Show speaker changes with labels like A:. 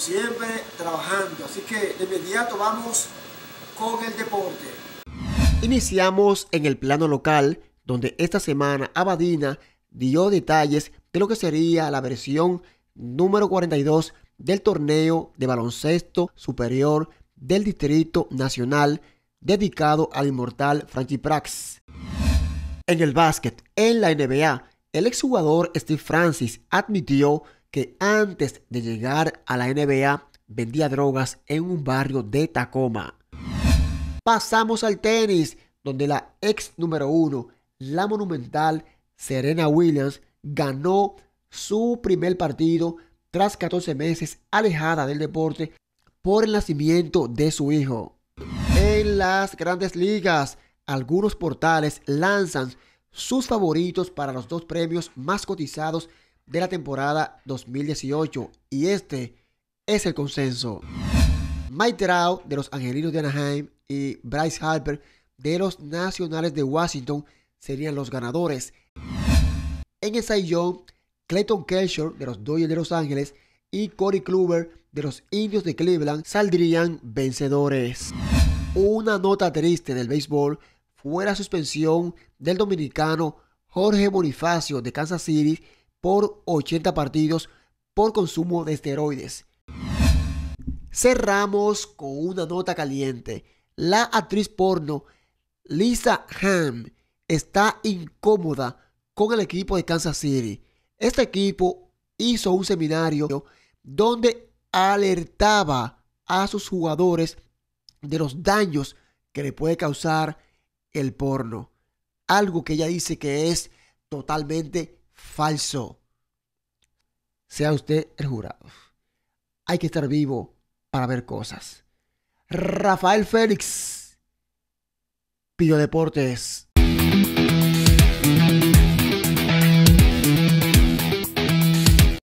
A: siempre, trabajando. Así que de inmediato vamos con el deporte. Iniciamos en el plano local, donde esta semana Abadina dio detalles de lo que sería la versión número 42 del torneo de baloncesto superior del Distrito Nacional dedicado al inmortal Frankie Prax. En el básquet, en la NBA, el exjugador Steve Francis admitió que antes de llegar a la NBA vendía drogas en un barrio de Tacoma. Pasamos al tenis, donde la ex número uno, la monumental Serena Williams, ganó su primer partido tras 14 meses alejada del deporte por el nacimiento de su hijo. En las grandes ligas, algunos portales lanzan sus favoritos para los dos premios más cotizados de la temporada 2018 y este es el consenso. Mike Trout de los Angelinos de Anaheim y Bryce Harper de los Nacionales de Washington serían los ganadores. En el Saiyan, Clayton Kershaw de los Dodgers de Los Ángeles y Corey Kluber de los Indios de Cleveland saldrían vencedores. Una nota triste del béisbol fue la suspensión del dominicano Jorge Bonifacio de Kansas City por 80 partidos por consumo de esteroides. Cerramos con una nota caliente. La actriz porno Lisa Ham está incómoda con el equipo de Kansas City. Este equipo hizo un seminario donde alertaba a sus jugadores de los daños que le puede causar el porno. Algo que ella dice que es totalmente falso. Sea usted el jurado. Hay que estar vivo para ver cosas. Rafael Félix. pidió Deportes.